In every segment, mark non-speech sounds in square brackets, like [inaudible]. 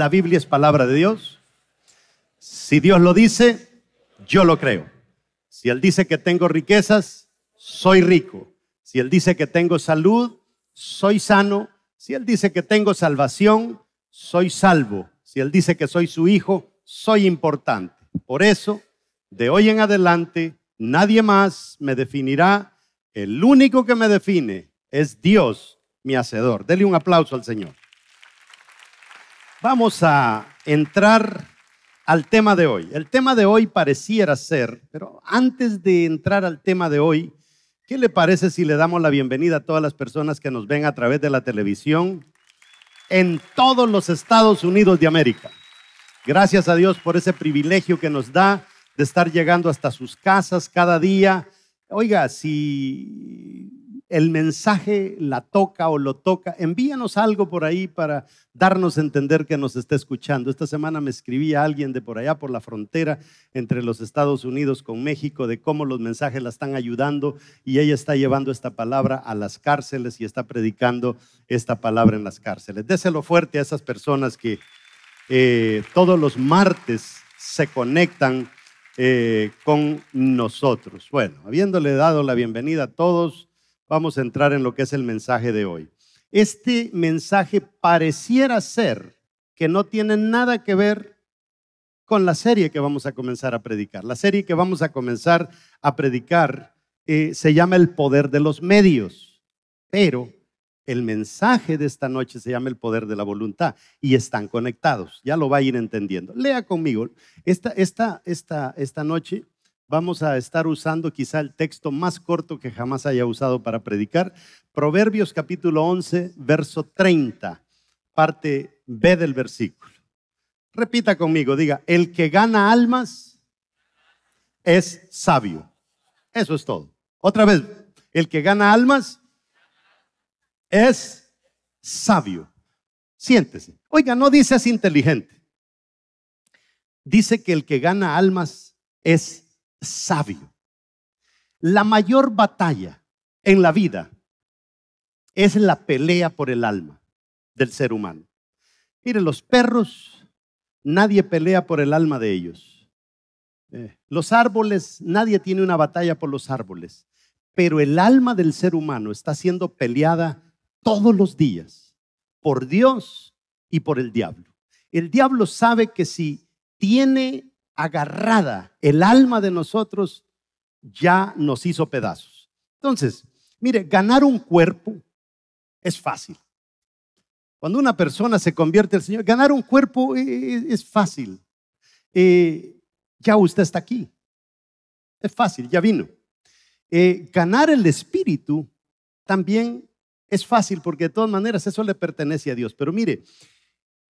la Biblia es palabra de Dios. Si Dios lo dice, yo lo creo. Si Él dice que tengo riquezas, soy rico. Si Él dice que tengo salud, soy sano. Si Él dice que tengo salvación, soy salvo. Si Él dice que soy su hijo, soy importante. Por eso, de hoy en adelante, nadie más me definirá. El único que me define es Dios, mi hacedor. Dele un aplauso al Señor. Vamos a entrar al tema de hoy. El tema de hoy pareciera ser, pero antes de entrar al tema de hoy, ¿qué le parece si le damos la bienvenida a todas las personas que nos ven a través de la televisión en todos los Estados Unidos de América? Gracias a Dios por ese privilegio que nos da de estar llegando hasta sus casas cada día. Oiga, si el mensaje la toca o lo toca. Envíanos algo por ahí para darnos a entender que nos está escuchando. Esta semana me a alguien de por allá, por la frontera entre los Estados Unidos con México, de cómo los mensajes la están ayudando y ella está llevando esta palabra a las cárceles y está predicando esta palabra en las cárceles. Déselo fuerte a esas personas que eh, todos los martes se conectan eh, con nosotros. Bueno, habiéndole dado la bienvenida a todos vamos a entrar en lo que es el mensaje de hoy. Este mensaje pareciera ser que no tiene nada que ver con la serie que vamos a comenzar a predicar. La serie que vamos a comenzar a predicar eh, se llama El Poder de los Medios, pero el mensaje de esta noche se llama El Poder de la Voluntad y están conectados, ya lo va a ir entendiendo. Lea conmigo, esta, esta, esta, esta noche vamos a estar usando quizá el texto más corto que jamás haya usado para predicar, Proverbios capítulo 11, verso 30, parte B del versículo. Repita conmigo, diga, el que gana almas es sabio. Eso es todo. Otra vez, el que gana almas es sabio. Siéntese. Oiga, no dice es inteligente. Dice que el que gana almas es sabio sabio. La mayor batalla en la vida es la pelea por el alma del ser humano. Mire, los perros, nadie pelea por el alma de ellos. Eh, los árboles, nadie tiene una batalla por los árboles. Pero el alma del ser humano está siendo peleada todos los días por Dios y por el diablo. El diablo sabe que si tiene agarrada, el alma de nosotros ya nos hizo pedazos. Entonces, mire, ganar un cuerpo es fácil. Cuando una persona se convierte al Señor, ganar un cuerpo e, e, e, es, fácil. Eh, ya usted está aquí. Es fácil, ya vino. Eh, ganar el espíritu también es fácil porque de todas maneras eso le pertenece a Dios. Pero mire,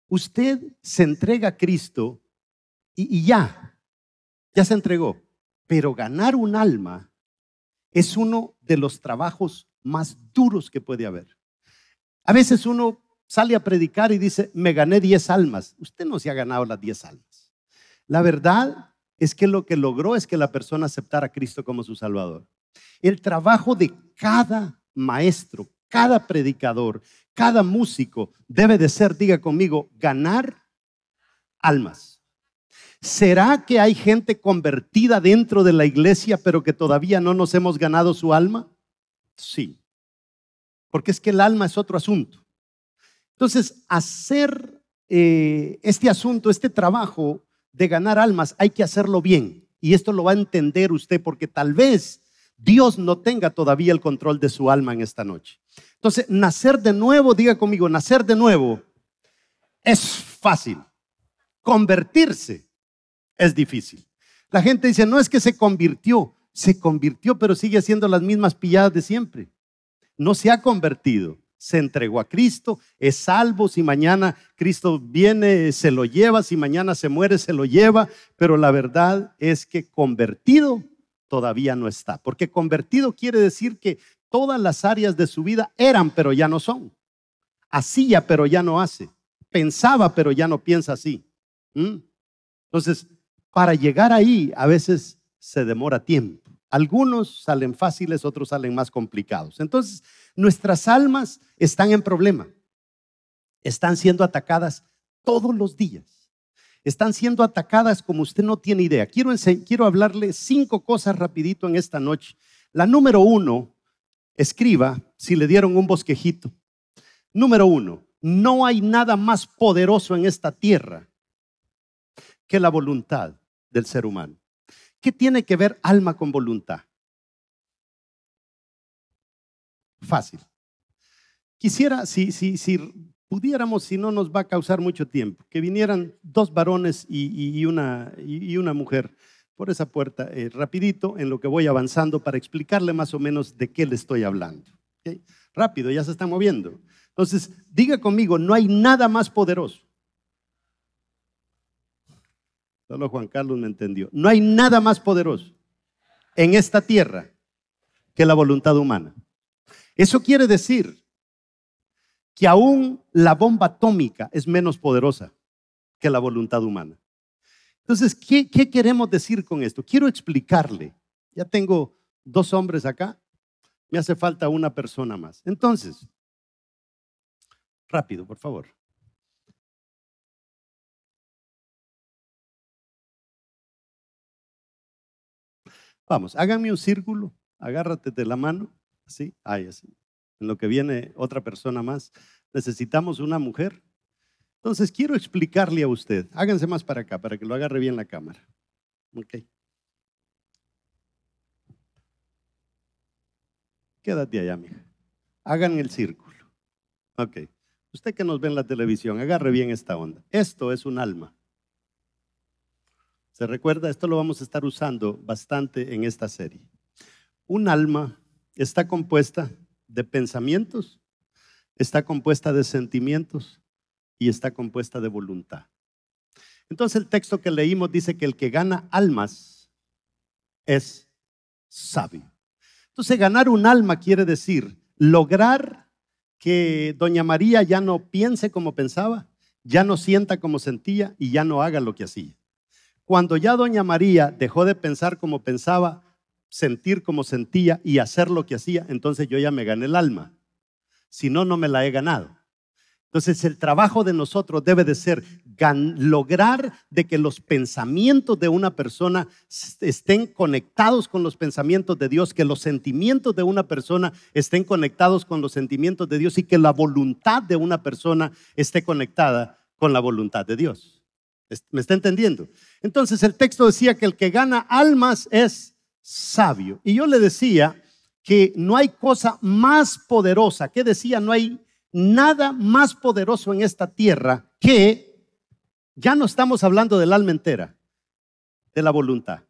usted se entrega a Cristo y, ya, ya se entregó. Pero ganar un alma es uno de los trabajos más duros que puede haber. A veces uno sale a predicar y dice, me gané 10 almas. Usted no se ha ganado las 10 almas. La verdad es que lo que logró es que la persona aceptara a Cristo como su Salvador. El trabajo de cada maestro, cada predicador, cada músico debe de ser, diga conmigo, ganar almas. ¿Será que hay gente convertida dentro de la iglesia pero que todavía no nos hemos ganado su alma? Sí. Porque es que el alma es otro asunto. Entonces, hacer eh, este asunto, este trabajo de ganar almas, hay que hacerlo bien. Y esto lo va a entender usted porque tal vez Dios no tenga todavía el control de su alma en esta noche. Entonces, nacer de nuevo, diga conmigo, nacer de nuevo es fácil. Convertirse es difícil. La gente dice, no es que se convirtió, se convirtió, pero sigue haciendo las mismas pilladas de siempre. No se ha convertido, se entregó a Cristo, es salvo, si mañana Cristo viene, se lo lleva, si mañana se muere, se lo lleva, pero la verdad es que convertido todavía no está, porque convertido quiere decir que todas las áreas de su vida eran, pero ya no son. Hacía, pero ya no hace. Pensaba, pero ya no piensa así. ¿Mm? Entonces, para llegar ahí a veces se demora tiempo. Algunos salen fáciles, otros salen más complicados. Entonces, nuestras almas están en problema. Están siendo atacadas todos los días. Están siendo atacadas como usted no tiene idea. Quiero, quiero hablarle cinco cosas rapidito en esta noche. La número uno, escriba si le dieron un bosquejito. Número uno, no hay nada más poderoso en esta tierra que la voluntad del ser humano. ¿Qué tiene que ver alma con voluntad? Fácil. Quisiera, si, si, si pudiéramos, si no nos va a causar mucho tiempo, que vinieran dos varones y, una, y una, mujer por esa puerta eh, rapidito en lo que voy avanzando para explicarle más o menos de qué le estoy hablando. Rápido, ya se está moviendo. Entonces, diga conmigo, no hay nada más poderoso Solo Juan Carlos me entendió. No hay nada más poderoso en esta tierra que la voluntad humana. Eso quiere decir que aún la bomba atómica es menos poderosa que la voluntad humana. Entonces, ¿qué, ¿qué, queremos decir con esto? Quiero explicarle. Ya tengo dos hombres acá. Me hace falta una persona más. Entonces, rápido, por favor. Vamos, háganme un círculo, agárrate de la mano, así, ahí, así. En lo que viene otra persona más. Necesitamos una mujer. Entonces, quiero explicarle a usted, háganse más para acá, para que lo agarre bien la cámara. Ok. Quédate allá, mija. Hagan el círculo. Ok. Usted que nos ve en la televisión, agarre bien esta onda. Esto es un alma. ¿Se recuerda? Esto lo vamos a estar usando bastante en esta serie. Un alma está compuesta de pensamientos, está compuesta de sentimientos y está compuesta de voluntad. Entonces el texto que leímos dice que el que gana almas es sabio. Entonces ganar un alma quiere decir lograr que doña María ya no piense como pensaba, ya no sienta como sentía y ya no haga lo que hacía. Cuando ya doña María dejó de pensar como pensaba, sentir como sentía y hacer lo que hacía, entonces yo ya me gané el alma. Si no, no me la he ganado. Entonces el trabajo de nosotros debe de ser lograr de que los pensamientos de una persona estén conectados con los pensamientos de Dios, que los sentimientos de una persona estén conectados con los sentimientos de Dios y que la voluntad de una persona esté conectada con la voluntad de Dios. ¿Me está entendiendo? Entonces el texto decía que el que gana almas es sabio. Y yo le decía que no hay cosa más poderosa, que decía, no hay nada más poderoso en esta tierra que, ya no estamos hablando del alma entera, de la voluntad.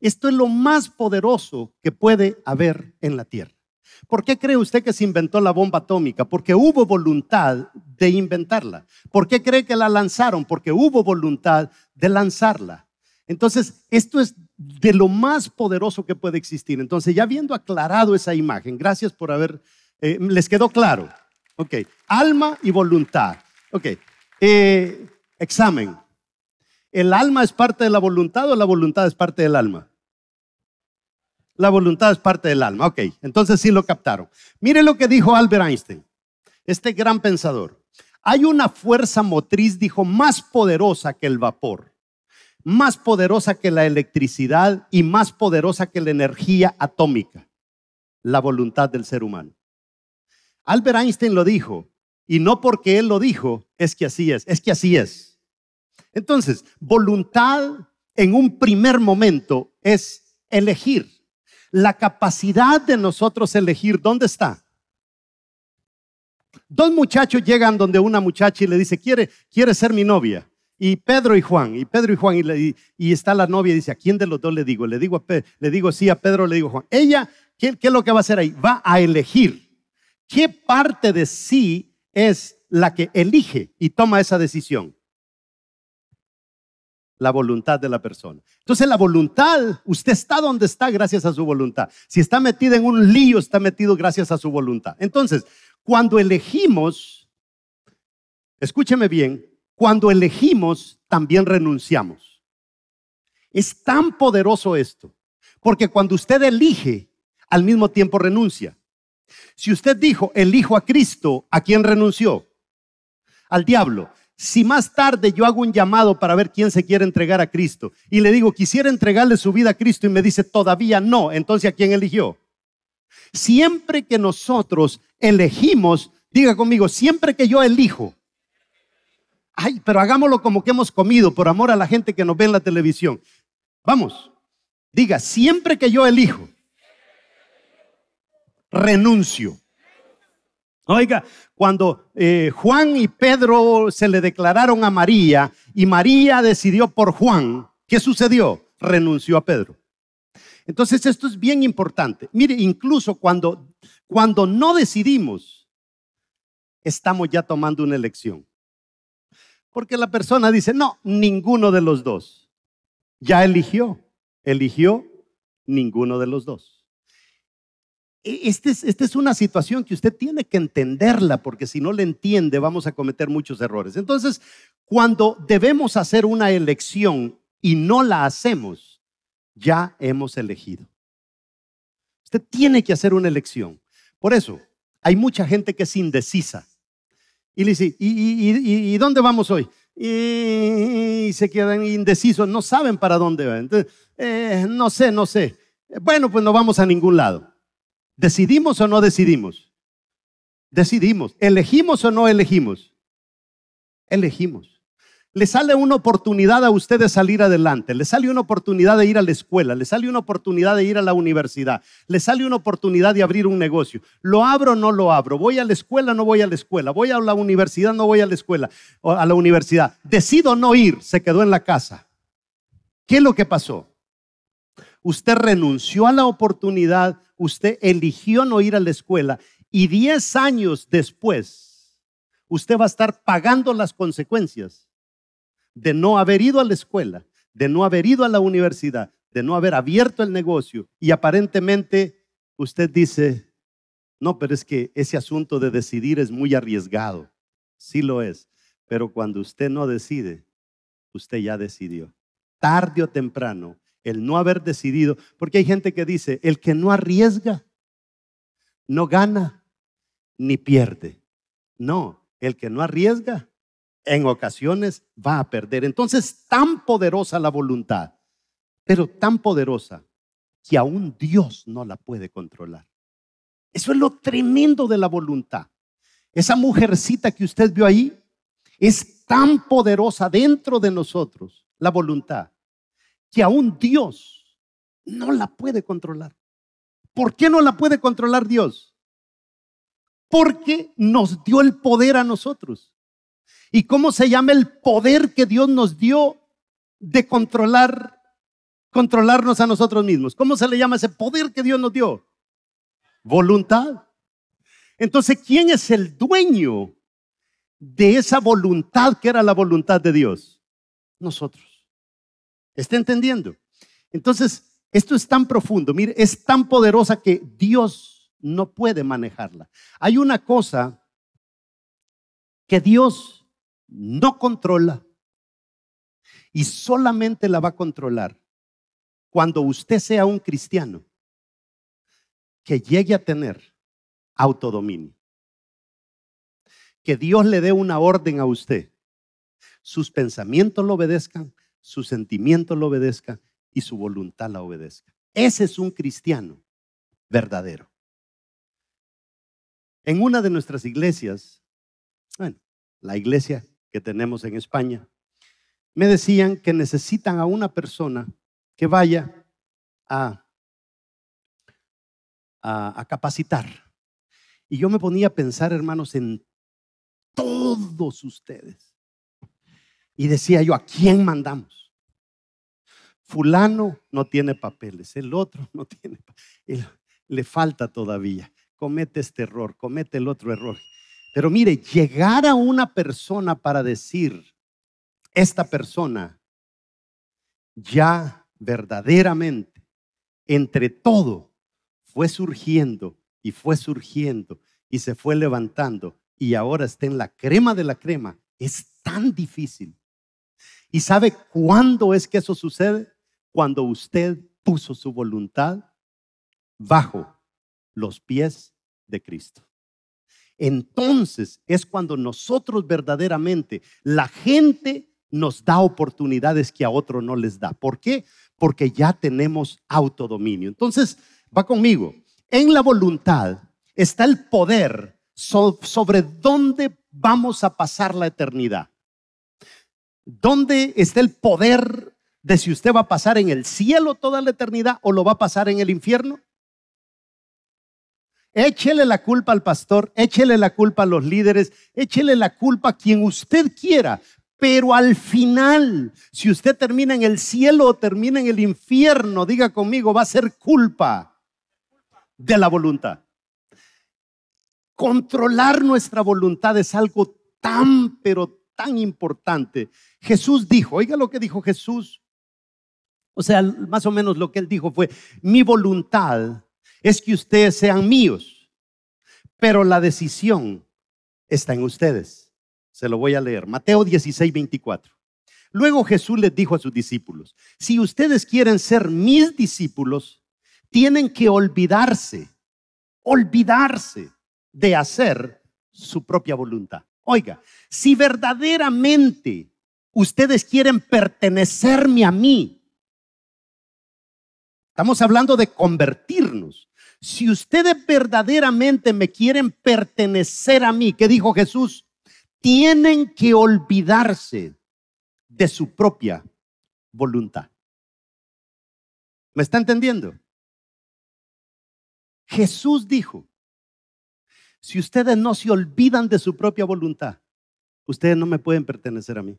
Esto es lo más poderoso que puede haber en la tierra. ¿Por qué cree usted que se inventó la bomba atómica? Porque hubo voluntad de inventarla. ¿Por qué cree que la lanzaron? Porque hubo voluntad de lanzarla. Entonces, esto es de lo más poderoso que puede existir. Entonces, ya habiendo aclarado esa imagen, gracias por haber, eh, les quedó claro. Ok, alma y voluntad. Ok, eh, examen. ¿El alma es parte de la voluntad o la voluntad es parte del alma? La voluntad es parte del alma. Ok, entonces sí lo captaron. Mire lo que dijo Albert Einstein, este gran pensador. Hay una fuerza motriz, dijo, más poderosa que el vapor, más poderosa que la electricidad y más poderosa que la energía atómica, la voluntad del ser humano. Albert Einstein lo dijo, y no porque él lo dijo, es que así es, es que así es. Entonces, voluntad en un primer momento es elegir la capacidad de nosotros elegir, ¿dónde está? Dos muchachos llegan donde una muchacha y le dice, quiere, quiere ser mi novia. Y Pedro y Juan, y Pedro y Juan, y, está la novia y dice, ¿a quién de los dos le digo? Le digo, a Pedro, le digo sí a Pedro, le digo Juan. Ella, ¿qué es lo que va a hacer ahí? Va a elegir. ¿Qué parte de sí es la que elige y toma esa decisión? la voluntad de la persona. Entonces la voluntad, usted está donde está gracias a su voluntad. Si está metido en un lío, está metido gracias a su voluntad. Entonces, cuando elegimos, escúcheme bien, cuando elegimos, también renunciamos. Es tan poderoso esto, porque cuando usted elige, al mismo tiempo renuncia. Si usted dijo, elijo a Cristo, ¿a quién renunció? Al diablo. Si más tarde yo hago un llamado para ver quién se quiere entregar a Cristo y le digo, quisiera entregarle su vida a Cristo y me dice, todavía no, entonces ¿a quién eligió? Siempre que nosotros elegimos, diga conmigo, siempre que yo elijo, ay, pero hagámoslo como que hemos comido por amor a la gente que nos ve en la televisión. Vamos, diga, siempre que yo elijo, renuncio Oiga, cuando eh, Juan y Pedro se le declararon a María y María decidió por Juan, ¿qué sucedió? Renunció a Pedro. Entonces esto es bien importante. Mire, incluso cuando, cuando no decidimos, estamos ya tomando una elección. Porque la persona dice, no, ninguno de los dos. Ya eligió, eligió ninguno de los dos. E, este esta es una situación que usted tiene que entenderla, porque si no la entiende vamos a cometer muchos errores. Entonces, cuando debemos hacer una elección y no la hacemos, ya hemos elegido. Usted tiene que hacer una elección. Por eso, hay mucha gente que es indecisa. Y dice, ¿y, dónde vamos hoy? Y, se quedan indecisos, no saben para dónde van. Entonces, eh, no sé, no sé. Bueno, pues no vamos a ningún lado. ¿Decidimos o no decidimos? Decidimos. ¿Elegimos o no elegimos? Elegimos. Le sale una oportunidad a usted de salir adelante, le sale una oportunidad de ir a la escuela, le sale una oportunidad de ir a la universidad, le sale una oportunidad de abrir un negocio. ¿Lo abro o no lo abro? ¿Voy a la escuela o no voy a la escuela? ¿Voy a la universidad o no voy a la escuela? O a la universidad. Decido no ir, se quedó en la casa. ¿Qué es lo que pasó? usted renunció a la oportunidad, usted eligió no ir a la escuela y 10 años después usted va a estar pagando las consecuencias de no haber ido a la escuela, de no haber ido a la universidad, de no haber abierto el negocio y aparentemente usted dice, no, pero es que ese asunto de decidir es muy arriesgado, sí lo es, pero cuando usted no decide, usted ya decidió. Tarde o temprano, el no haber decidido, porque hay gente que dice, el que no arriesga, no gana ni pierde. No, el que no arriesga, en ocasiones va a perder. Entonces, tan poderosa la voluntad, pero tan poderosa que aún Dios no la puede controlar. Eso es lo tremendo de la voluntad. Esa mujercita que usted vio ahí es tan poderosa dentro de nosotros, la voluntad, que aún Dios no la puede controlar. ¿Por qué no la puede controlar Dios? Porque nos dio el poder a nosotros. ¿Y cómo se llama el poder que Dios nos dio de controlar controlarnos a nosotros mismos? ¿Cómo se le llama ese poder que Dios nos dio? Voluntad. Entonces, ¿quién es el dueño de esa voluntad que era la voluntad de Dios? Nosotros. ¿Está entendiendo? Entonces, esto es tan profundo, mire, es tan poderosa que Dios no puede manejarla. Hay una cosa que Dios no controla y solamente la va a controlar cuando usted sea un cristiano que llegue a tener autodominio. Que Dios le dé una orden a usted. Sus pensamientos lo obedezcan, su sentimiento lo obedezca y su voluntad la obedezca. Ese es un cristiano verdadero. En una de nuestras iglesias, bueno, la iglesia que tenemos en España, me decían que necesitan a una persona que vaya a, a, a capacitar. Y yo me ponía a pensar, hermanos, en todos ustedes y decía yo, ¿a quién mandamos? Fulano no tiene papeles, el otro [laughs] no tiene, le falta todavía. Comete este error, comete el otro error. Pero mire, llegar a una persona para decir, esta persona ya verdaderamente, entre todo, fue surgiendo y fue surgiendo y se fue levantando y ahora está en la crema de la crema, es tan difícil. ¿Y sabe cuándo es que eso sucede? Cuando usted puso su voluntad bajo los pies de Cristo. Entonces es cuando nosotros verdaderamente, la gente nos da oportunidades que a otro no les da. ¿Por qué? Porque ya tenemos autodominio. Entonces, va conmigo. En la voluntad está el poder sobre dónde vamos a pasar la eternidad. ¿Dónde está el poder de si usted va a pasar en el cielo toda la eternidad o lo va a pasar en el infierno? Échele la culpa al pastor, échele la culpa a los líderes, échele la culpa a quien usted quiera, pero al final, si usted termina en el cielo o termina en el infierno, diga conmigo, va a ser culpa de la voluntad. Controlar nuestra voluntad es algo tan, pero tan importante. Jesús dijo, oiga lo que dijo Jesús. O sea, más o menos lo que él dijo fue, mi voluntad es que ustedes sean míos, pero la decisión está en ustedes. Se lo voy a leer. Mateo 16, 24. Luego Jesús les dijo a sus discípulos, si ustedes quieren ser mis discípulos, tienen que olvidarse, olvidarse de hacer su propia voluntad. Oiga, si verdaderamente ustedes quieren pertenecerme a mí, estamos hablando de convertirnos. Si ustedes verdaderamente me quieren pertenecer a mí, ¿qué dijo Jesús? Tienen que olvidarse de su propia voluntad. ¿Me está entendiendo? Jesús dijo, si ustedes no se olvidan de su propia voluntad, ustedes no me pueden pertenecer a mí.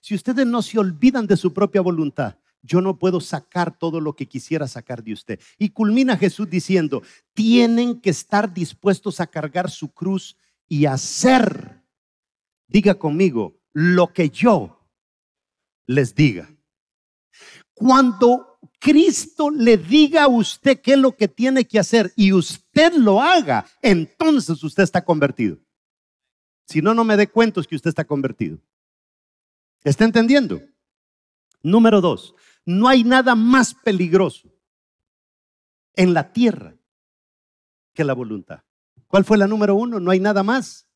Si ustedes no se olvidan de su propia voluntad, yo no puedo sacar todo lo que quisiera sacar de usted. Y culmina Jesús diciendo, tienen que estar dispuestos a cargar su cruz y hacer, diga conmigo, lo que yo les diga. Cuando Cristo le diga a usted qué es lo que tiene que hacer y usted lo haga, entonces usted está convertido. Si no, no me dé cuentos que usted está convertido. ¿Está entendiendo? Número dos, no hay nada más peligroso en la tierra que la voluntad. ¿Cuál fue la número uno? No hay nada más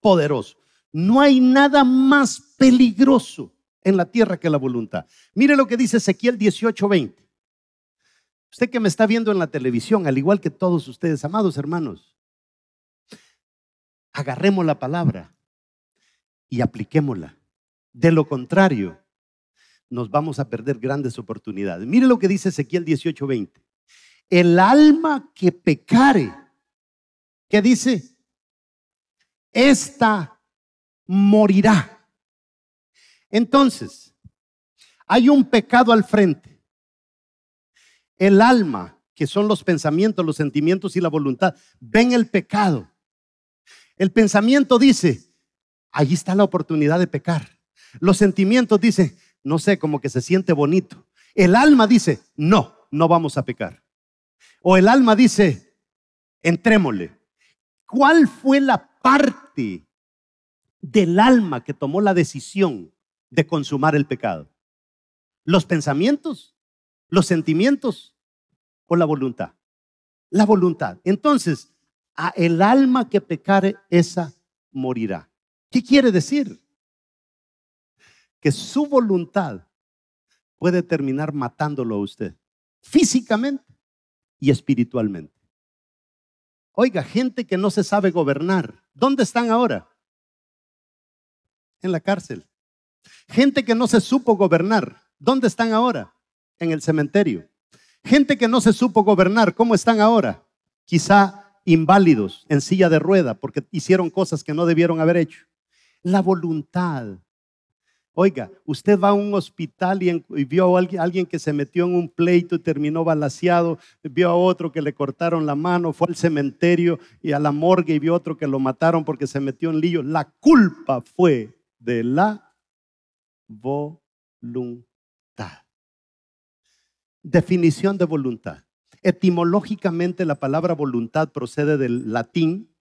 poderoso. No hay nada más peligroso en la tierra que la voluntad. Mire lo que dice Ezequiel 18:20. Usted que me está viendo en la televisión, al igual que todos ustedes, amados hermanos, agarremos la palabra y apliquémosla. De lo contrario, nos vamos a perder grandes oportunidades. Mire lo que dice Ezequiel 18:20. El alma que pecare, ¿qué dice? Esta morirá. Entonces, hay un pecado al frente. El alma, que son los pensamientos, los sentimientos y la voluntad, ven el pecado. El pensamiento dice, allí está la oportunidad de pecar. Los sentimientos dicen, no sé, como que se siente bonito. El alma dice, no, no vamos a pecar. O el alma dice, entrémosle. ¿Cuál fue la parte del alma que tomó la decisión de consumar el pecado. Los pensamientos, los sentimientos o la voluntad. La voluntad. Entonces, a el alma que pecare, esa morirá. ¿Qué quiere decir? Que su voluntad puede terminar matándolo a usted, físicamente y espiritualmente. Oiga, gente que no se sabe gobernar, ¿dónde están ahora? En la cárcel. Gente que no se supo gobernar. ¿Dónde están ahora? En el cementerio. Gente que no se supo gobernar. ¿Cómo están ahora? Quizá inválidos, en silla de rueda, porque hicieron cosas que no debieron haber hecho. La voluntad. Oiga, usted va a un hospital y, vio a alguien, que se metió en un pleito y terminó balaseado, vio a otro que le cortaron la mano, fue al cementerio y a la morgue y vio otro que lo mataron porque se metió en lío. La culpa fue de la voluntad. Definición de voluntad. Etimológicamente la palabra voluntad procede del latín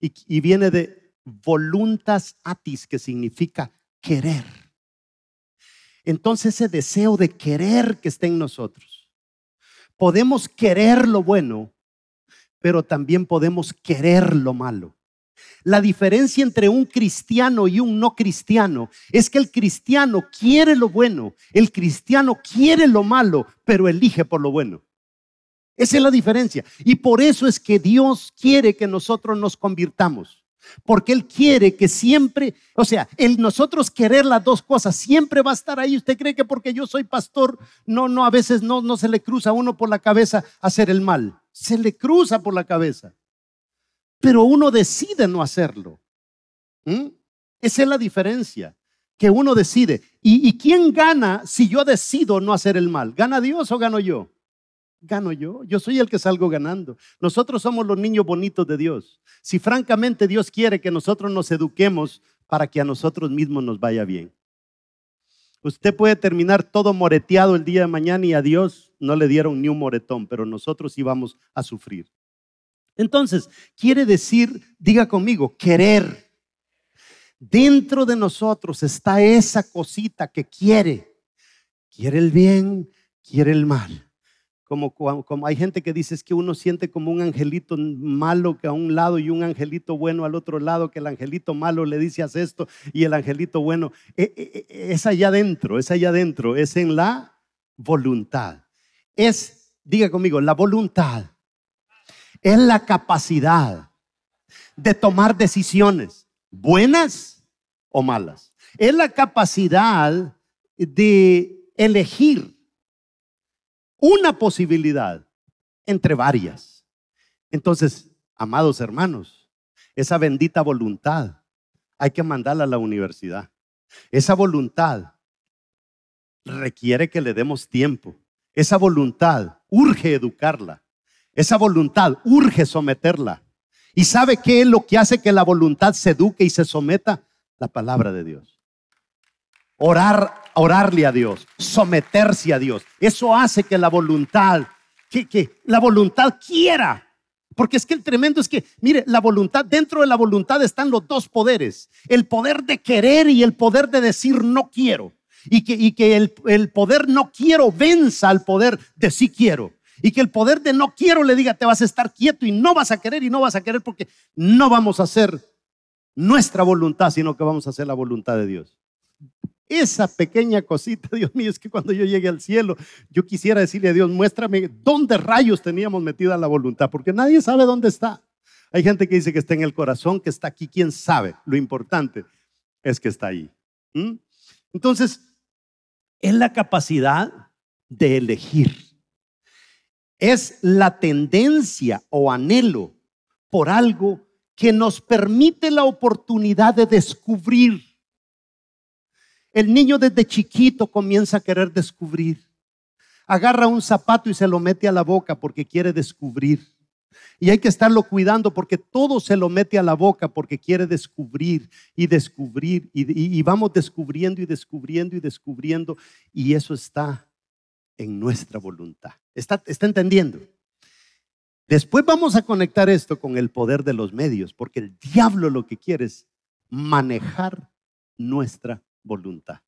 y, viene de voluntas atis, que significa querer. Entonces ese deseo de querer que esté en nosotros. Podemos querer lo bueno, pero también podemos querer lo malo. La diferencia entre un cristiano y un no cristiano es que el cristiano quiere lo bueno, el cristiano quiere lo malo, pero elige por lo bueno. Esa es la diferencia. Y por eso es que Dios quiere que nosotros nos convirtamos. Porque Él quiere que siempre, o sea, el nosotros querer las dos cosas siempre va a estar ahí. ¿Usted cree que porque yo soy pastor, no, no, a veces no, no se le cruza a uno por la cabeza hacer el mal? Se le cruza por la cabeza pero uno decide no hacerlo. ¿Mm? Esa es la diferencia, que uno decide. ¿Y, ¿Y quién gana si yo decido no hacer el mal? ¿Gana Dios o gano yo? Gano yo, yo soy el que salgo ganando. Nosotros somos los niños bonitos de Dios. Si francamente Dios quiere que nosotros nos eduquemos para que a nosotros mismos nos vaya bien. Usted puede terminar todo moreteado el día de mañana y a Dios no le dieron ni un moretón, pero nosotros íbamos a sufrir. Entonces, quiere decir, diga conmigo, querer. Dentro de nosotros está esa cosita que quiere. Quiere el bien, quiere el mal. Como, como hay gente que dice es que uno siente como un angelito malo que a un lado y un angelito bueno al otro lado, que el angelito malo le dice haz esto y el angelito bueno. E, e, e, es allá adentro, es allá adentro, es en la voluntad. Es, diga conmigo, la voluntad es la capacidad de tomar decisiones buenas o malas. Es la capacidad de elegir una posibilidad entre varias. Entonces, amados hermanos, esa bendita voluntad hay que mandarla a la universidad. Esa voluntad requiere que le demos tiempo. Esa voluntad urge educarla. Esa voluntad urge someterla. ¿Y sabe qué es lo que hace que la voluntad se eduque y se someta? La palabra de Dios. Orar, orarle a Dios, someterse a Dios. Eso hace que la voluntad, que, que la voluntad quiera porque es que el tremendo es que, mire, la voluntad, dentro de la voluntad están los dos poderes, el poder de querer y el poder de decir no quiero. Y que, y que el, el, poder no quiero venza al poder de sí quiero. Y que el poder de no quiero le diga, te vas a estar quieto y no vas a querer y no vas a querer porque no vamos a hacer nuestra voluntad, sino que vamos a hacer la voluntad de Dios. Esa pequeña cosita, [laughs] Dios mío, es que cuando yo llegué al cielo, yo quisiera decirle a Dios, muéstrame dónde rayos teníamos metida la voluntad, porque nadie sabe dónde está. Hay gente que dice que está en el corazón, que está aquí, quién sabe. Lo importante es que está ahí. ¿Mm? Entonces, es la capacidad de elegir es la tendencia o anhelo por algo que nos permite la oportunidad de descubrir. El niño desde chiquito comienza a querer descubrir. Agarra un zapato y se lo mete a la boca porque quiere descubrir. Y hay que estarlo cuidando porque todo se lo mete a la boca porque quiere descubrir y descubrir. Y, vamos descubriendo y descubriendo y descubriendo. Y eso está en nuestra voluntad. ¿Está, entendiendo? Después vamos a conectar esto con el poder de los medios, porque el diablo lo que quiere es manejar nuestra voluntad.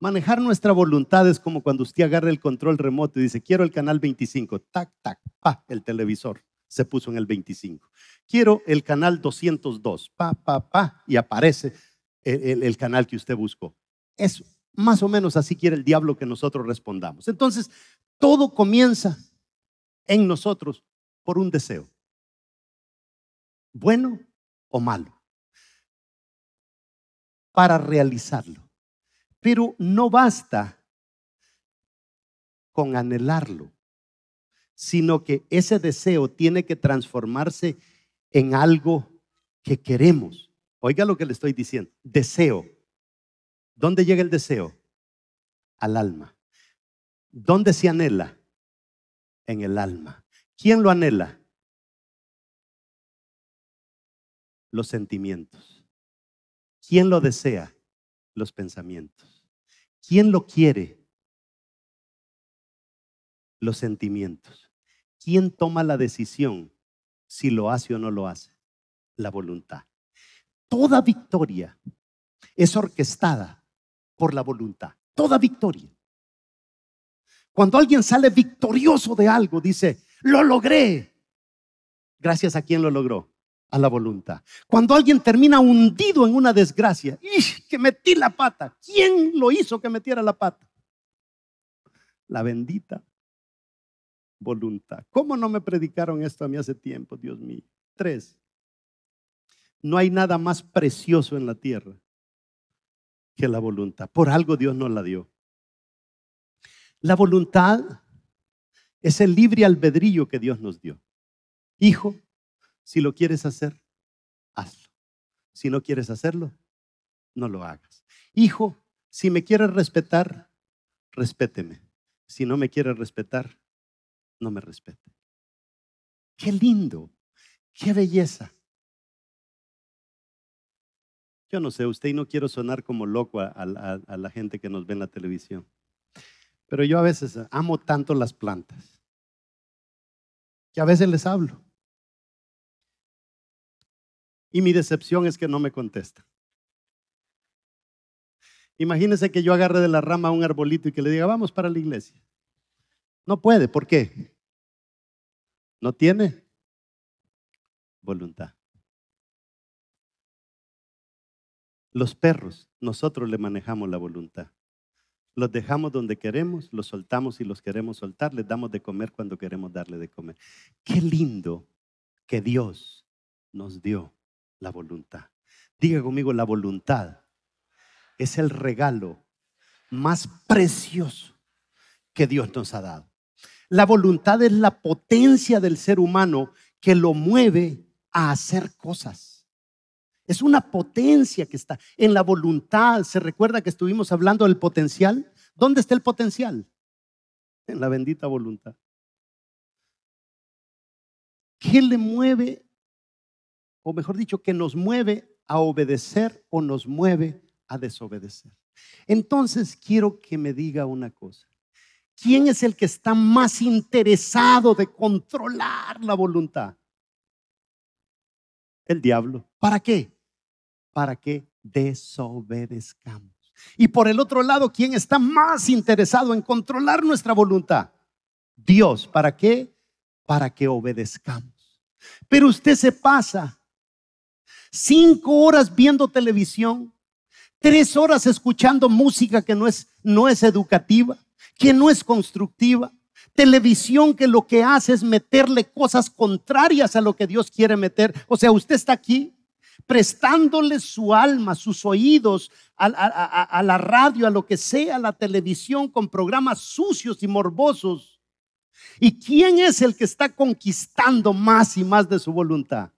Manejar nuestra voluntad es como cuando usted agarra el control remoto y dice, quiero el canal 25, tac, tac, pa, el televisor se puso en el 25. Quiero el canal 202, pa, pa, pa, y aparece el, el canal que usted buscó. Eso más o menos así quiere el diablo que nosotros respondamos. Entonces, todo comienza en nosotros por un deseo, bueno o malo, para realizarlo. Pero no basta con anhelarlo, sino que ese deseo tiene que transformarse en algo que queremos. Oiga lo que le estoy diciendo, deseo ¿Dónde llega el deseo? Al alma. ¿Dónde se anhela? En el alma. ¿Quién lo anhela? Los sentimientos. ¿Quién lo desea? Los pensamientos. ¿Quién lo quiere? Los sentimientos. ¿Quién toma la decisión si lo hace o no lo hace? La voluntad. Toda victoria es orquestada por la voluntad. Toda victoria. Cuando alguien sale victorioso de algo, dice, lo logré. Gracias a quien lo logró, a la voluntad. Cuando alguien termina hundido en una desgracia, que metí la pata. ¿Quién lo hizo que metiera la pata? La bendita voluntad. ¿Cómo no me predicaron esto a mí hace tiempo, Dios mío? Tres, no hay nada más precioso en la tierra que la voluntad. Por algo Dios nos la dio. La voluntad es el libre albedrío que Dios nos dio. Hijo, si lo quieres hacer, hazlo. Si no quieres hacerlo, no lo hagas. Hijo, si me quieres respetar, respéteme. Si no me quieres respetar, no me respete. Qué lindo, qué belleza. Yo no sé, usted y no quiero sonar como loco a, la gente que nos ve en la televisión. Pero yo a veces amo tanto las plantas que a veces les hablo. Y mi decepción es que no me contesta. Imagínese que yo agarre de la rama un arbolito y que le diga, vamos para la iglesia. No puede, ¿por qué? No tiene voluntad. Los perros, nosotros le manejamos la voluntad. Los dejamos donde queremos, los soltamos y los queremos soltar, les damos de comer cuando queremos darle de comer. Qué lindo que Dios nos dio la voluntad. Diga conmigo, la voluntad es el regalo más precioso que Dios nos ha dado. La voluntad es la potencia del ser humano que lo mueve a hacer cosas es una potencia que está en la voluntad. ¿Se recuerda que estuvimos hablando del potencial? ¿Dónde está el potencial? En la bendita voluntad. ¿Qué le mueve, o mejor dicho, que nos mueve a obedecer o nos mueve a desobedecer? Entonces quiero que me diga una cosa. ¿Quién es el que está más interesado de controlar la voluntad? El diablo. ¿Para qué? para que desobedezcamos. Y por el otro lado, ¿quién está más interesado en controlar nuestra voluntad? Dios. ¿Para qué? Para que obedezcamos. Pero usted se pasa cinco horas viendo televisión, tres horas escuchando música que no es, no es educativa, que no es constructiva, televisión que lo que hace es meterle cosas contrarias a lo que Dios quiere meter. O sea, usted está aquí prestándole su alma, sus oídos a, la radio, a lo que sea, a la televisión, con programas sucios y morbosos. ¿Y quién es el que está conquistando más y más de su voluntad?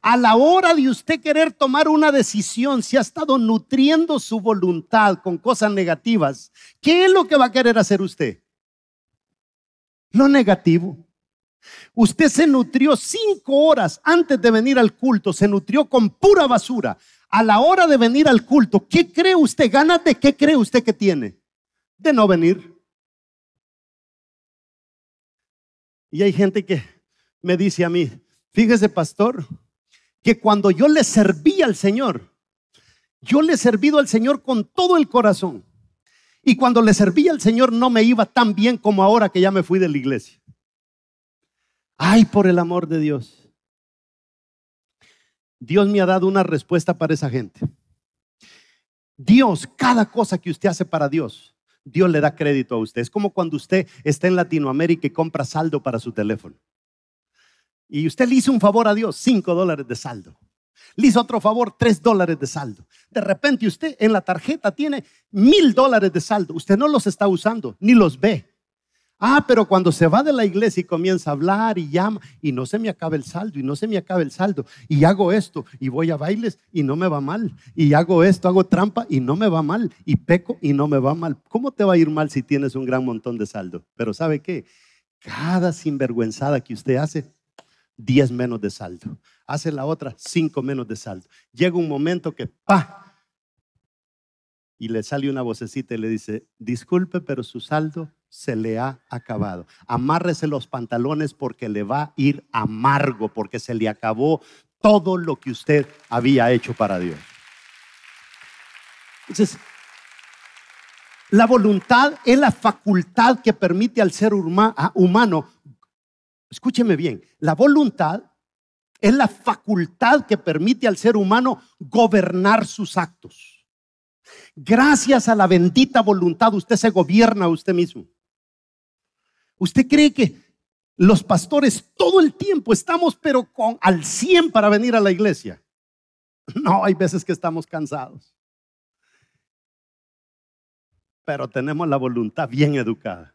A la hora de usted querer tomar una decisión, si ha estado nutriendo su voluntad con cosas negativas, ¿qué es lo que va a querer hacer usted? Lo negativo. Usted se nutrió cinco horas antes de venir al culto, se nutrió con pura basura. A la hora de venir al culto, ¿qué cree usted? Gánate de qué cree usted que tiene? De no venir. Y hay gente que me dice a mí, fíjese pastor, que cuando yo le serví al Señor, yo le he servido al Señor con todo el corazón. Y cuando le serví al Señor no me iba tan bien como ahora que ya me fui de la iglesia. Ay, por el amor de Dios. Dios me ha dado una respuesta para esa gente. Dios, cada cosa que usted hace para Dios, Dios le da crédito a usted. Es como cuando usted está en Latinoamérica y compra saldo para su teléfono. Y usted le hizo un favor a Dios, Cinco dólares de saldo. Le hizo otro favor, tres dólares de saldo. De repente usted en la tarjeta tiene mil dólares de saldo. Usted no los está usando, ni los ve. Ah, pero cuando se va de la iglesia y comienza a hablar y llama, y no se me acaba el saldo, y no se me acaba el saldo, y hago esto, y voy a bailes, y no me va mal, y hago esto, hago trampa, y no me va mal, y peco, y no me va mal. ¿Cómo te va a ir mal si tienes un gran montón de saldo? Pero ¿sabe qué? Cada sinvergüenzada que usted hace, 10 menos de saldo. Hace la otra, 5 menos de saldo. Llega un momento que, ¡pa! Y le sale una vocecita y le dice, disculpe, pero su saldo se le ha acabado. Amárrese los pantalones porque le va a ir amargo, porque se le acabó todo lo que usted había hecho para Dios. Entonces, la voluntad es la facultad que permite al ser humano, escúcheme bien, la voluntad es la facultad que permite al ser humano gobernar sus actos. Gracias a la bendita voluntad usted se gobierna a usted mismo. ¿Usted cree que los pastores todo el tiempo estamos pero con al 100 para venir a la iglesia? [laughs] No, hay veces que estamos cansados. Pero tenemos la voluntad bien educada.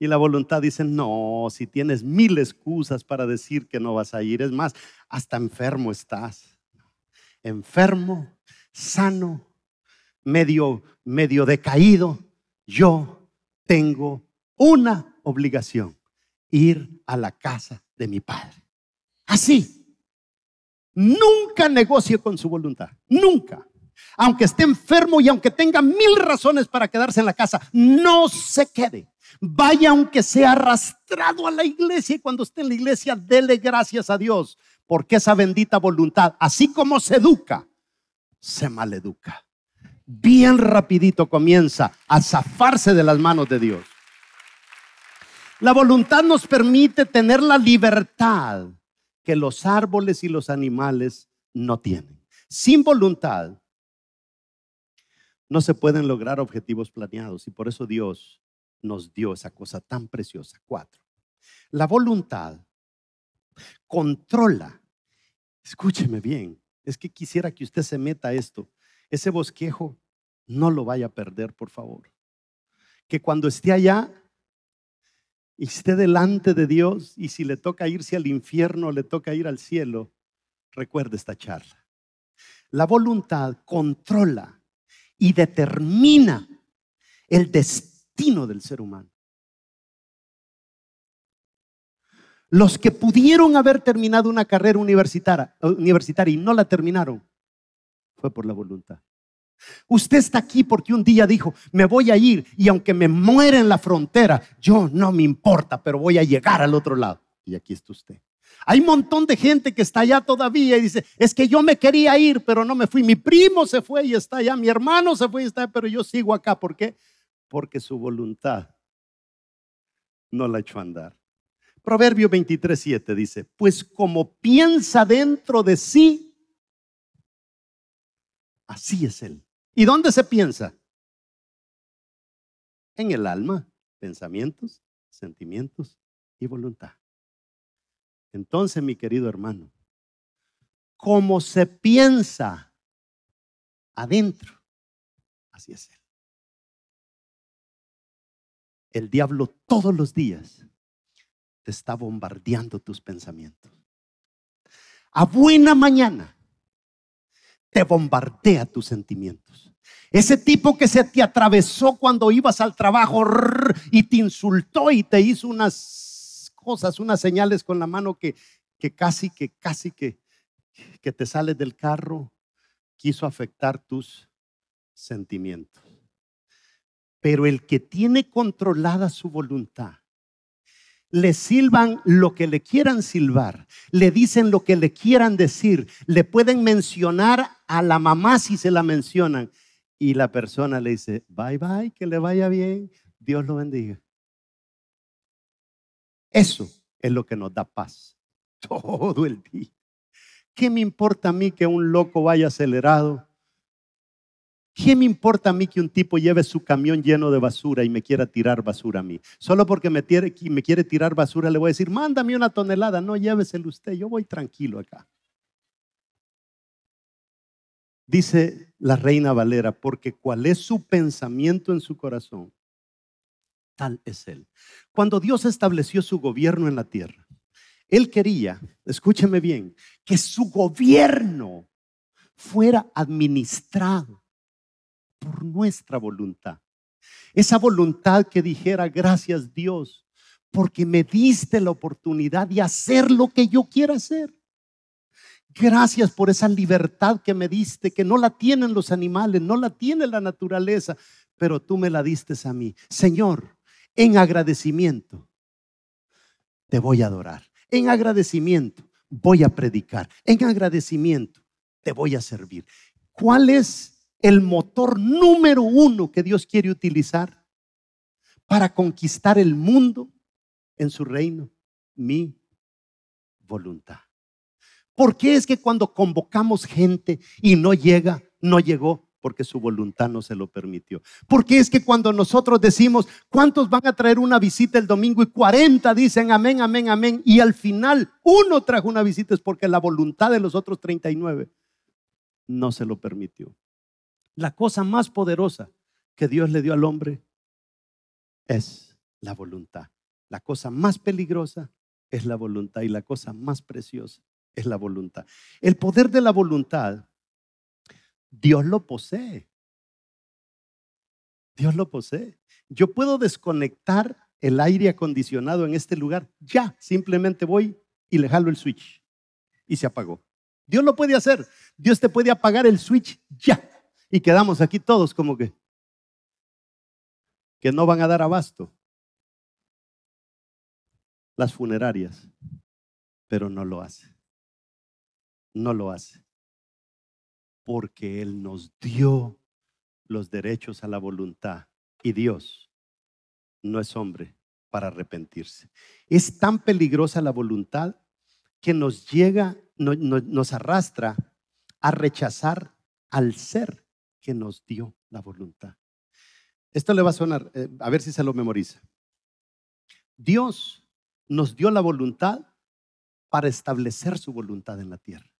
Y la voluntad dice, no, si tienes mil excusas para decir que no vas a ir, es más, hasta enfermo estás. Enfermo, sano, medio, medio decaído. Yo tengo una obligación, ir a la casa de mi padre. Así. Nunca negocie con su voluntad. Nunca. Aunque esté enfermo y aunque tenga mil razones para quedarse en la casa, no se quede. Vaya aunque sea arrastrado a la iglesia y cuando esté en la iglesia, dele gracias a Dios, porque esa bendita voluntad, así como se educa, se maleduca. Bien rapidito comienza a zafarse de las manos de Dios. La voluntad nos permite tener la libertad que los árboles y los animales no tienen. Sin voluntad no se pueden lograr objetivos planeados y por eso Dios nos dio esa cosa tan preciosa. Cuatro, la voluntad controla, escúcheme bien, es que quisiera que usted se meta a esto, ese bosquejo no lo vaya a perder, por favor. Que cuando esté allá, y esté delante de Dios y si le toca irse al infierno, o le toca ir al cielo, recuerde esta charla. La voluntad controla y determina el destino del ser humano. Los que pudieron haber terminado una carrera universitaria, universitaria y no la terminaron fue por la voluntad. Usted está aquí porque un día dijo, me voy a ir y aunque me muera en la frontera, yo no me importa, pero voy a llegar al otro lado. Y aquí está usted. Hay un montón de gente que está allá todavía y dice, es que yo me quería ir, pero no me fui. Mi primo se fue y está allá, mi hermano se fue y está allá, pero yo sigo acá. ¿Por qué? Porque su voluntad no la echó a andar. Proverbio 23, dice, pues como piensa dentro de sí, Así es Él. ¿Y dónde se piensa? En el alma, pensamientos, sentimientos y voluntad. Entonces, mi querido hermano, como se piensa adentro, así es Él. El diablo todos los días te está bombardeando tus pensamientos. A buena mañana te bombardea tus sentimientos. Ese tipo que se te atravesó cuando ibas al trabajo y te insultó y te hizo unas cosas, unas señales con la mano que, que casi, que casi que, que te sales del carro, quiso afectar tus sentimientos. Pero el que tiene controlada su voluntad le silban lo que le quieran silbar, le dicen lo que le quieran decir, le pueden mencionar a la mamá si se la mencionan. Y la persona le dice, bye bye, que le vaya bien, Dios lo bendiga. Eso es lo que nos da paz [laughs] todo el día. ¿Qué me importa a mí que un loco vaya acelerado? ¿Qué me importa a mí que un tipo lleve su camión lleno de basura y me quiera tirar basura a mí? Solo porque me, me quiere tirar basura le voy a decir, mándame una tonelada, no lléveselo usted, yo voy tranquilo acá. Dice la reina Valera, porque cuál es su pensamiento en su corazón, tal es él. Cuando Dios estableció su gobierno en la tierra, él quería, escúcheme bien, que su gobierno fuera administrado por nuestra voluntad. Esa voluntad que dijera, gracias Dios, porque me diste la oportunidad de hacer lo que yo quiera hacer. Gracias por esa libertad que me diste, que no la tienen los animales, no la tiene la naturaleza, pero tú me la diste a mí. Señor, en agradecimiento te voy a adorar. En agradecimiento voy a predicar. En agradecimiento te voy a servir. ¿Cuál es el motor número uno que Dios quiere utilizar para conquistar el mundo en su reino, mi voluntad. ¿Por qué es que cuando convocamos gente y no llega, no llegó? Porque su voluntad no se lo permitió. ¿Por qué es que cuando nosotros decimos, ¿cuántos van a traer una visita el domingo? Y 40 dicen amén, amén, amén. Y al final uno trajo una visita es porque la voluntad de los otros 39 no se lo permitió. La cosa más poderosa que Dios le dio al hombre es la voluntad. La cosa más peligrosa es la voluntad y la cosa más preciosa es la voluntad. El poder de la voluntad, Dios lo posee. Dios lo posee. Yo puedo desconectar el aire acondicionado en este lugar ya. Simplemente voy y le jalo el switch y se apagó. Dios lo puede hacer. Dios te puede apagar el switch ya y quedamos aquí todos como que, que no van a dar abasto. Las funerarias, pero no lo hace. No lo hace. Porque Él nos dio los derechos a la voluntad. Y Dios no es hombre para arrepentirse. Es tan peligrosa la voluntad que nos llega, nos arrastra a rechazar al ser que nos dio la voluntad. Esto le va a sonar, eh, a ver si se lo memoriza. Dios nos dio la voluntad para establecer su voluntad en la tierra.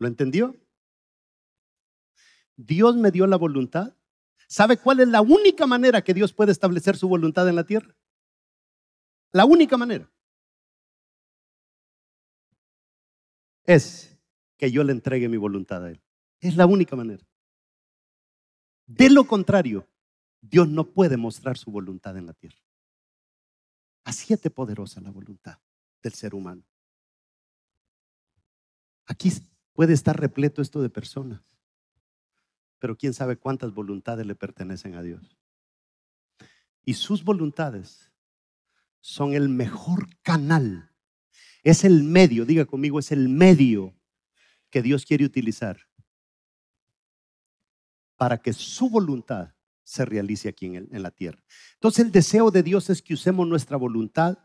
¿Lo entendió? Dios me dio la voluntad. ¿Sabe cuál es la única manera que Dios puede establecer su voluntad en la tierra? La única manera es que yo le entregue mi voluntad a Él. Es la única manera. De lo contrario, Dios no puede mostrar su voluntad en la tierra. Así es poderosa la voluntad del ser humano. Aquí puede estar repleto esto de personas, pero quién sabe cuántas voluntades le pertenecen a Dios. Y sus voluntades son el mejor canal, es el medio, diga conmigo, es el medio que Dios quiere utilizar para que su voluntad se realice aquí en, la tierra. Entonces el deseo de Dios es que usemos nuestra voluntad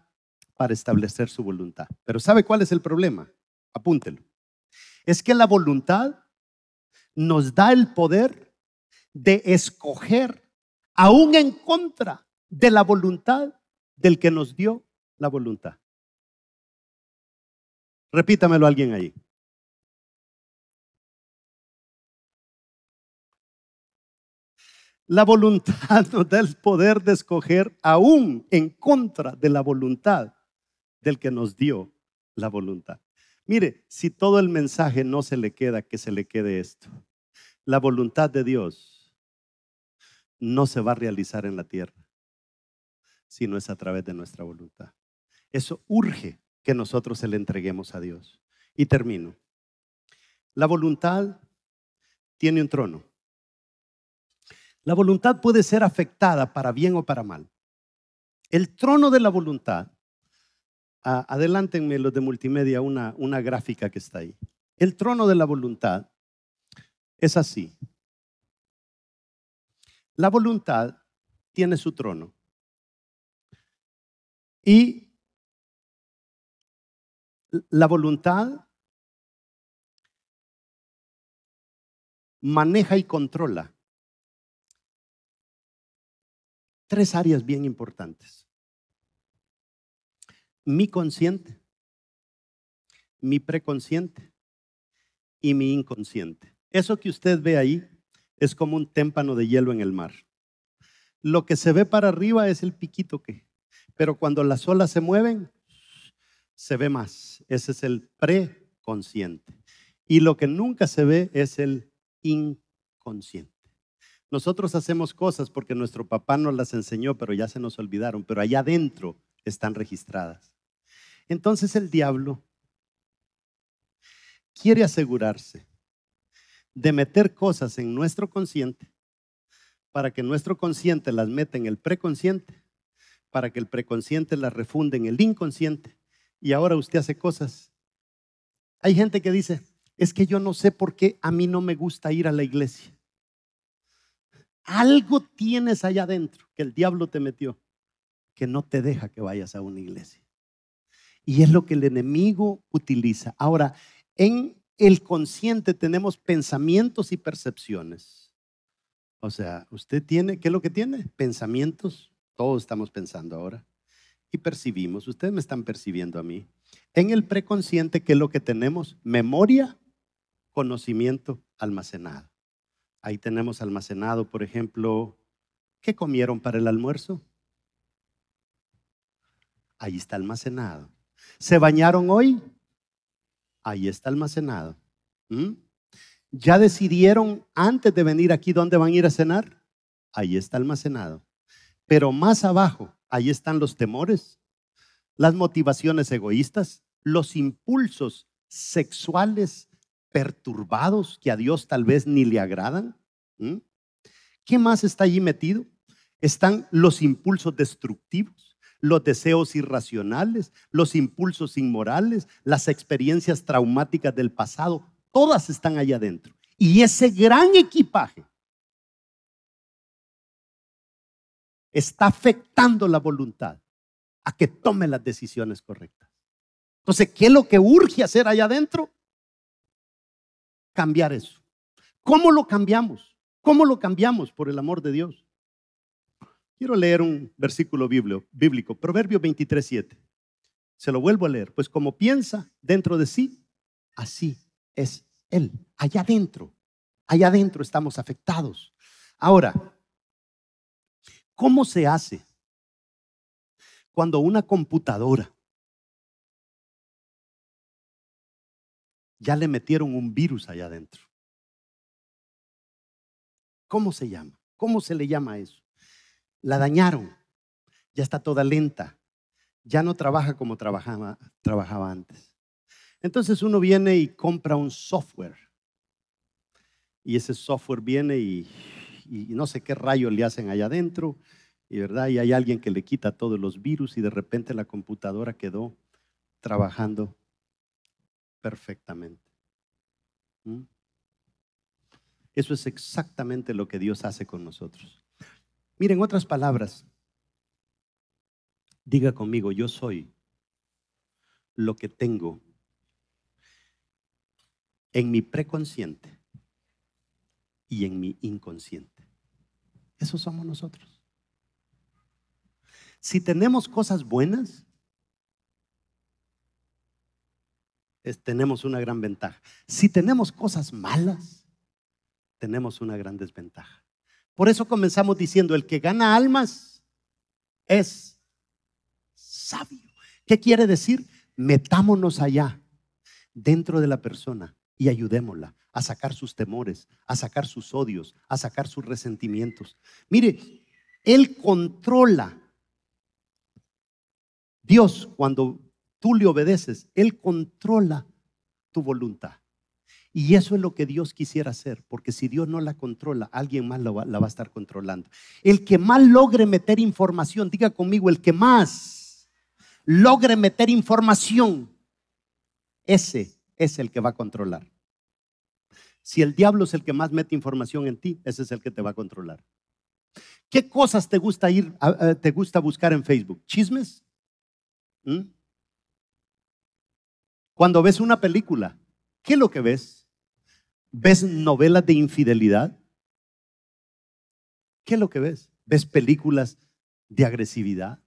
para establecer su voluntad. Pero ¿sabe cuál es el problema? Apúntelo. Es que la voluntad nos da el poder de escoger, aún en contra de la voluntad del que nos dio la voluntad. Repítamelo alguien ahí. La voluntad nos [laughs] da el poder de escoger aún en contra de la voluntad del que nos dio la voluntad. Mire, si todo el mensaje no se le queda, que se le quede esto. La voluntad de Dios no se va a realizar en la tierra, sino es a través de nuestra voluntad. Eso urge que nosotros se le entreguemos a Dios. Y termino. La voluntad tiene un trono. La voluntad puede ser afectada para bien o para mal. El trono de la voluntad, adelántenme los de multimedia una, una gráfica que está ahí. El trono de la voluntad es así. La voluntad tiene su trono. Y la voluntad maneja y controla tres áreas bien importantes. Mi consciente, mi preconsciente y mi inconsciente. Eso que usted ve ahí es como un témpano de hielo en el mar. Lo que se ve para arriba es el piquito que, pero cuando las olas se mueven, se ve más. Ese es el preconsciente. Y lo que nunca se ve es el inconsciente. Nosotros hacemos cosas porque nuestro papá nos las enseñó, pero ya se nos olvidaron, pero allá adentro están registradas. Entonces el diablo quiere asegurarse de meter cosas en nuestro consciente para que nuestro consciente las meta en el preconsciente, para que el preconsciente las refunde en el inconsciente y ahora usted hace cosas. Hay gente que dice, es que yo no sé por qué a mí no me gusta ir a la iglesia. Algo tienes allá adentro que el diablo te metió, que no te deja que vayas a una iglesia. Y es lo que el enemigo utiliza. Ahora, en el consciente tenemos pensamientos y percepciones. O sea, usted tiene, ¿qué es lo que tiene? Pensamientos. Todos estamos pensando ahora. Y percibimos. Ustedes me están percibiendo a mí. En el preconsciente, ¿qué es lo que tenemos? Memoria, conocimiento almacenado. Ahí tenemos almacenado, por ejemplo, ¿qué comieron para el almuerzo? Ahí está almacenado. ¿Se bañaron hoy? Ahí está almacenado. ¿Mm? ¿Ya decidieron antes de venir aquí dónde van a ir a cenar? Ahí está almacenado. Pero más abajo, ahí están los temores, las motivaciones egoístas, los impulsos sexuales perturbados que a Dios tal vez ni le agradan. ¿Qué más está allí metido? Están los impulsos destructivos, los deseos irracionales, los impulsos inmorales, las experiencias traumáticas del pasado, todas están allá adentro. Y ese gran equipaje está afectando la voluntad a que tome las decisiones correctas. Entonces, ¿qué es lo que urge hacer allá adentro? cambiar eso. ¿Cómo lo cambiamos? ¿Cómo lo cambiamos por el amor de Dios? Quiero leer un versículo bíblico, Proverbio 23, 7. Se lo vuelvo a leer. Pues como piensa dentro de sí, así es Él. Allá adentro, allá adentro estamos afectados. Ahora, ¿cómo se hace cuando una computadora ya le metieron un virus allá adentro. ¿Cómo se llama? ¿Cómo se le llama eso? La dañaron, ya está toda lenta, ya no trabaja como trabajaba, trabajaba antes. Entonces uno viene y compra un software y ese software viene y, no sé qué rayos le hacen allá adentro, y, ¿verdad? y hay alguien que le quita todos los virus y de repente la computadora quedó trabajando perfectamente. ¿Mm? Eso es exactamente lo que Dios hace con nosotros. Miren, otras palabras, diga conmigo, yo soy lo que tengo en mi preconsciente y en mi inconsciente. Eso somos nosotros. Si tenemos cosas buenas, tenemos una gran ventaja. Si tenemos cosas malas, tenemos una gran desventaja. Por eso comenzamos diciendo, el que gana almas es sabio. ¿Qué quiere decir? Metámonos allá, dentro de la persona, y ayudémosla a sacar sus temores, a sacar sus odios, a sacar sus resentimientos. Mire, Él controla. Dios, cuando tú le obedeces, Él controla tu voluntad. Y eso es lo que Dios quisiera hacer, porque si Dios no la controla, alguien más la va, a estar controlando. El que más logre meter información, diga conmigo, el que más logre meter información, ese es el que va a controlar. Si el diablo es el que más mete información en ti, ese es el que te va a controlar. ¿Qué cosas te gusta ir, te gusta buscar en Facebook? ¿Chismes? ¿Mm? Cuando ves una película, ¿qué es lo que ves? ¿Ves novelas de infidelidad? ¿Qué es lo que ves? ¿Ves películas de agresividad?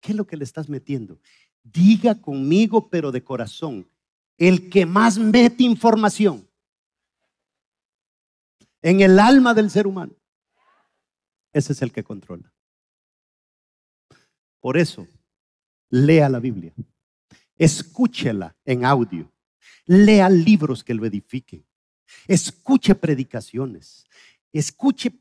¿Qué es lo que le estás metiendo? Diga conmigo, pero de corazón, el que más mete información en el alma del ser humano, ese es el que controla. Por eso, lea la Biblia escúchela en audio, lea libros que lo edifiquen, escuche predicaciones, escuche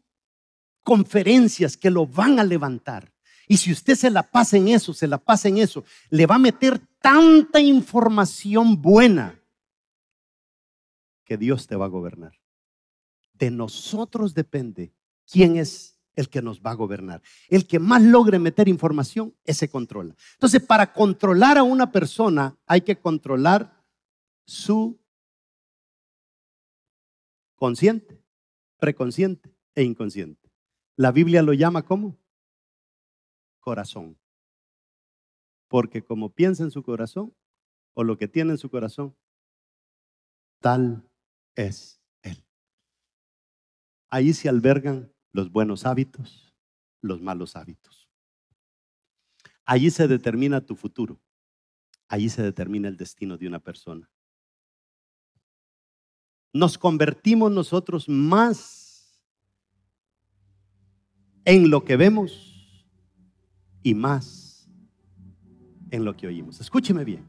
conferencias que lo van a levantar. Y si usted se la pasa en eso, se la pasa en eso, le va a meter tanta información buena que Dios te va a gobernar. De nosotros depende quién es el que nos va a gobernar. El que más logre meter información, ese controla. Entonces, para controlar a una persona hay que controlar su consciente, preconsciente e inconsciente. La Biblia lo llama como corazón. Porque como piensa en su corazón, o lo que tiene en su corazón, tal es Él. Ahí se albergan los buenos hábitos, los malos hábitos. Allí se determina tu futuro. Allí se determina el destino de una persona. Nos convertimos nosotros más en lo que vemos y más en lo que oímos. Escúcheme bien.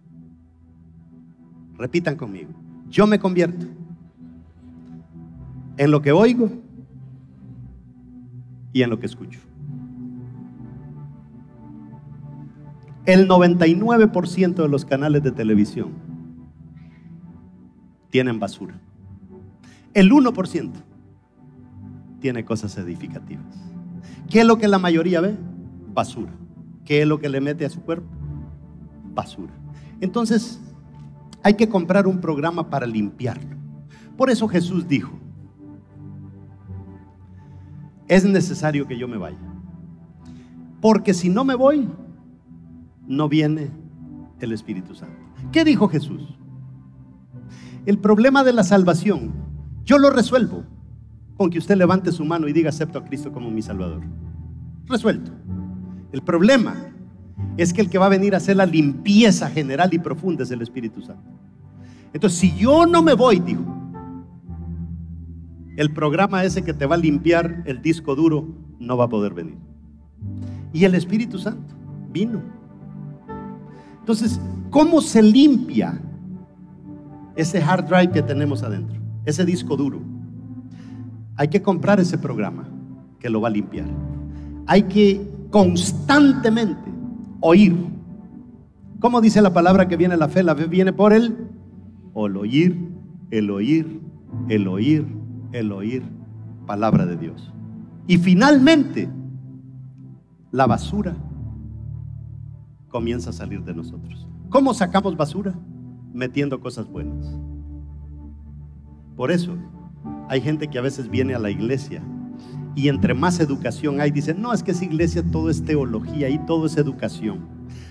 Repitan conmigo. Yo me convierto en lo que oigo en lo que escucho. El 99% de los canales de televisión tienen basura. El 1% tiene cosas edificativas. ¿Qué es lo que la mayoría ve? Basura. ¿Qué es lo que le mete a su cuerpo? Basura. Entonces, hay que comprar un programa para limpiarlo. Por eso Jesús dijo, es necesario que yo me vaya. Porque si no me voy, no viene el Espíritu Santo. ¿Qué dijo Jesús? El problema de la salvación, yo lo resuelvo con que usted levante su mano y diga acepto a Cristo como mi Salvador. Resuelto. El problema es que el que va a venir a hacer la limpieza general y profunda es el Espíritu Santo. Entonces, si yo no me voy, dijo, el programa ese que te va a limpiar el disco duro no va a poder venir. Y el Espíritu Santo vino. Entonces, ¿cómo se limpia ese hard drive que tenemos adentro? Ese disco duro. Hay que comprar ese programa que lo va a limpiar. Hay que constantemente oír. ¿Cómo dice la palabra que viene la fe? La fe viene por el, el oír, el oír, el oír el oír palabra de Dios. Y finalmente, la basura comienza a salir de nosotros. ¿Cómo sacamos basura? Metiendo cosas buenas. Por eso hay gente que a veces viene a la iglesia y entre más educación hay, dicen, no, es que esa iglesia todo es teología y todo es educación.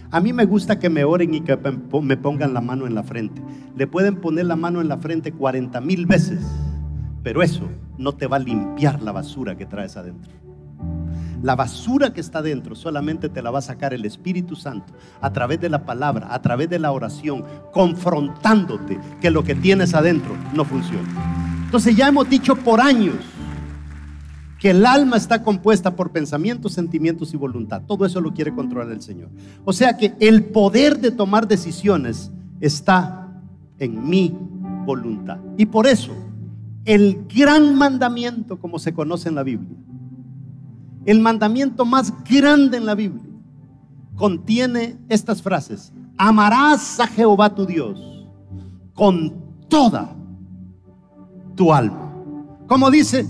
A mí me gusta que me oren y que me pongan la mano en la frente. Le pueden poner la mano en la frente 40 mil veces pero eso no te va a limpiar la basura que traes adentro. La basura que está adentro solamente te la va a sacar el Espíritu Santo a través de la palabra, a través de la oración, confrontándote que lo que tienes adentro no funciona. Entonces ya hemos dicho por años que el alma está compuesta por pensamientos, sentimientos y voluntad. Todo eso lo quiere controlar el Señor. O sea que el poder de tomar decisiones está en mi voluntad. Y por eso el gran mandamiento como se conoce en la Biblia. El mandamiento más grande en la Biblia contiene estas frases. Amarás a Jehová tu Dios con toda tu alma. Como dice,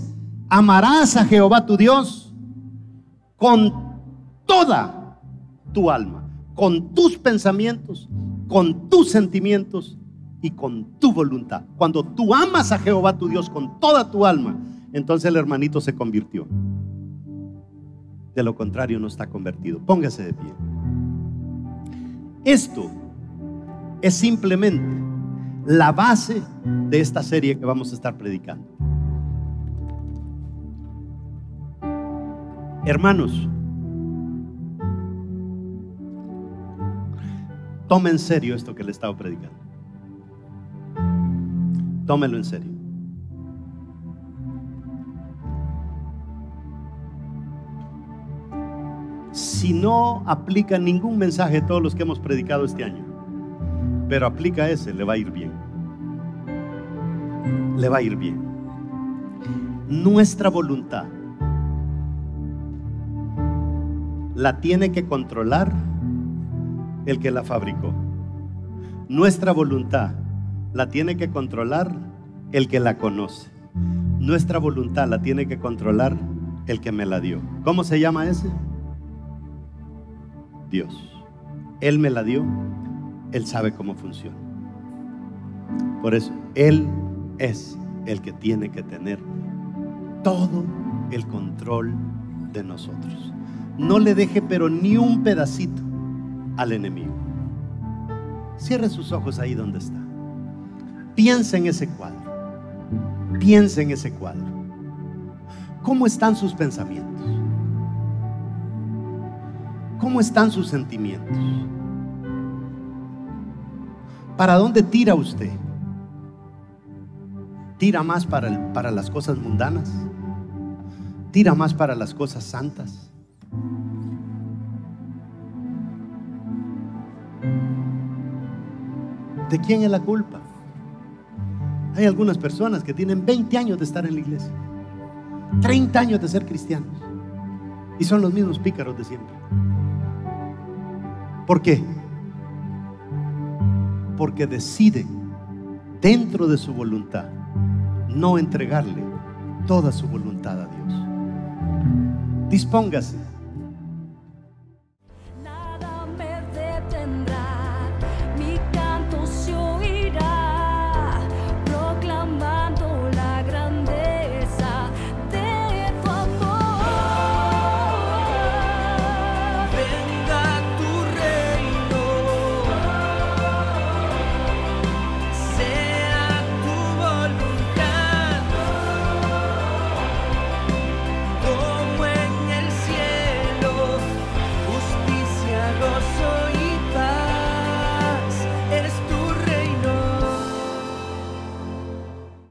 amarás a Jehová tu Dios con toda tu alma, con tus pensamientos, con tus sentimientos y con tu voluntad. Cuando tú amas a Jehová tu Dios con toda tu alma, entonces el hermanito se convirtió. De lo contrario, no está convertido. Póngase de pie. Esto es simplemente la base de esta serie que vamos a estar predicando. Hermanos, tomen en serio esto que le estaba predicando. Tómelo en serio. Si no aplica ningún mensaje de todos los que hemos predicado este año, pero aplica ese, le va a ir bien. Le va a ir bien. Nuestra voluntad la tiene que controlar el que la fabricó. Nuestra voluntad la tiene que controlar el que la conoce. Nuestra voluntad la tiene que controlar el que me la dio. ¿Cómo se llama ese? Dios. Él me la dio, Él sabe cómo funciona. Por eso, Él es el que tiene que tener todo el control de nosotros. No le deje pero ni un pedacito al enemigo. Cierre sus ojos ahí donde está. Piensa en ese cuadro. Piensa en ese cuadro. ¿Cómo están sus pensamientos? ¿Cómo están sus sentimientos? ¿Para dónde tira usted? ¿Tira más para, para las cosas mundanas? ¿Tira más para las cosas santas? ¿De quién es la culpa? Hay algunas personas que tienen 20 años de estar en la iglesia, 30 años de ser cristianos y son los mismos pícaros de siempre. ¿Por qué? Porque deciden dentro de su voluntad no entregarle toda su voluntad a Dios. Dispóngase